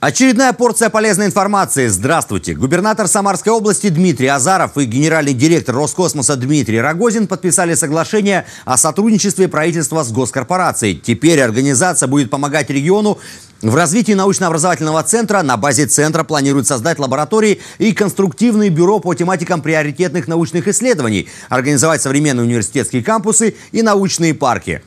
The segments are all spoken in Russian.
Очередная порция полезной информации. Здравствуйте. Губернатор Самарской области Дмитрий Азаров и генеральный директор Роскосмоса Дмитрий Рогозин подписали соглашение о сотрудничестве правительства с госкорпорацией. Теперь организация будет помогать региону в развитии научно-образовательного центра на базе центра планируют создать лаборатории и конструктивные бюро по тематикам приоритетных научных исследований, организовать современные университетские кампусы и научные парки.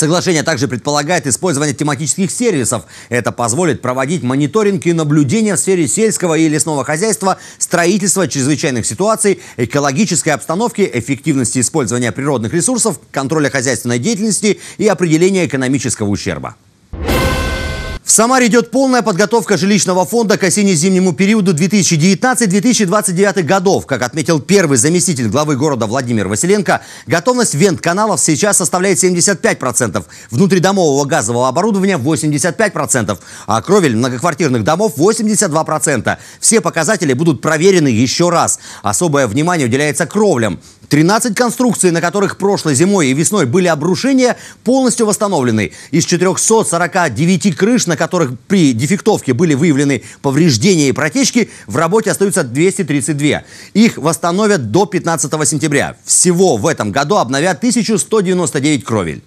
Соглашение также предполагает использование тематических сервисов. Это позволит проводить мониторинг и наблюдение в сфере сельского и лесного хозяйства, строительства чрезвычайных ситуаций, экологической обстановки, эффективности использования природных ресурсов, контроля хозяйственной деятельности и определения экономического ущерба. В Самаре идет полная подготовка жилищного фонда к осенне-зимнему периоду 2019-2029 годов. Как отметил первый заместитель главы города Владимир Василенко, готовность вент-каналов сейчас составляет 75%, внутридомового газового оборудования 85%, а кровель многоквартирных домов 82%. Все показатели будут проверены еще раз. Особое внимание уделяется кровлям. 13 конструкций, на которых прошлой зимой и весной были обрушения, полностью восстановлены. Из 449 крыш, на которых при дефектовке были выявлены повреждения и протечки, в работе остаются 232. Их восстановят до 15 сентября. Всего в этом году обновят 1199 кровель.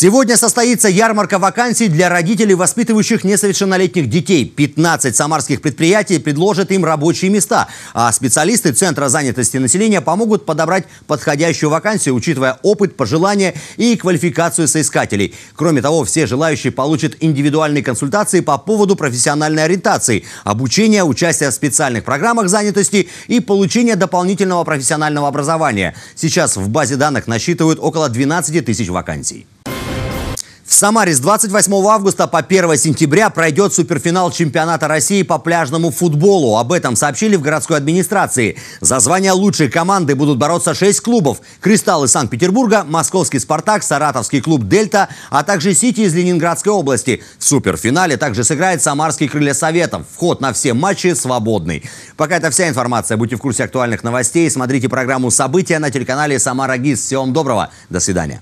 Сегодня состоится ярмарка вакансий для родителей, воспитывающих несовершеннолетних детей. 15 самарских предприятий предложат им рабочие места, а специалисты Центра занятости населения помогут подобрать подходящую вакансию, учитывая опыт, пожелания и квалификацию соискателей. Кроме того, все желающие получат индивидуальные консультации по поводу профессиональной ориентации, обучения, участия в специальных программах занятости и получения дополнительного профессионального образования. Сейчас в базе данных насчитывают около 12 тысяч вакансий. В Самаре с 28 августа по 1 сентября пройдет суперфинал чемпионата России по пляжному футболу. Об этом сообщили в городской администрации. За звание лучшей команды будут бороться 6 клубов. Кристаллы Санкт-Петербурга, «Московский Спартак», «Саратовский клуб Дельта», а также «Сити» из Ленинградской области. В суперфинале также сыграет «Самарский крылья Советов». Вход на все матчи свободный. Пока это вся информация. Будьте в курсе актуальных новостей. Смотрите программу «События» на телеканале «Самара ГИС». Всего вам доброго. До свидания.